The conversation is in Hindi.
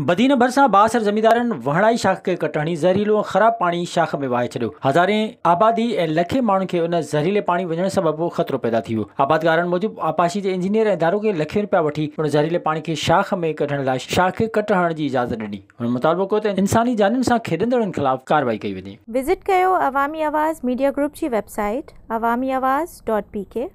बदीन भरसा बासर जमींदार वहड़ाई शाख खे कटणी ज़हरीलो ख़राब पानी शाख में वाहे छॾियो हज़ारें आबादी ऐं लखे माण्हुनि खे उन ज़हरीले पानी वञण सबबु ख़तरो पैदा थो वियो आबादकारनि आपाशी के इंजीनियर ऐं के लखे रुपया वी उन ज़हरीले पाणी खे शाख में कढण लाइ शाख खे कट हणण जी इजाज़त डी हुन मुतालबो कयो इंसानी जाननि सां खेॾंदड़नि ख़िलाफ़ु कार्रवाई कई वञे विज़िट कयो